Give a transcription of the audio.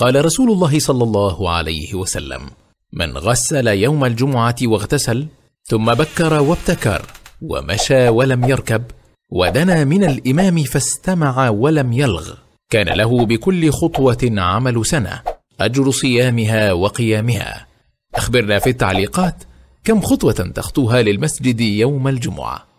قال رسول الله صلى الله عليه وسلم من غسل يوم الجمعه واغتسل ثم بكر وابتكر ومشى ولم يركب ودنا من الامام فاستمع ولم يلغ كان له بكل خطوه عمل سنه اجر صيامها وقيامها اخبرنا في التعليقات كم خطوه تخطوها للمسجد يوم الجمعه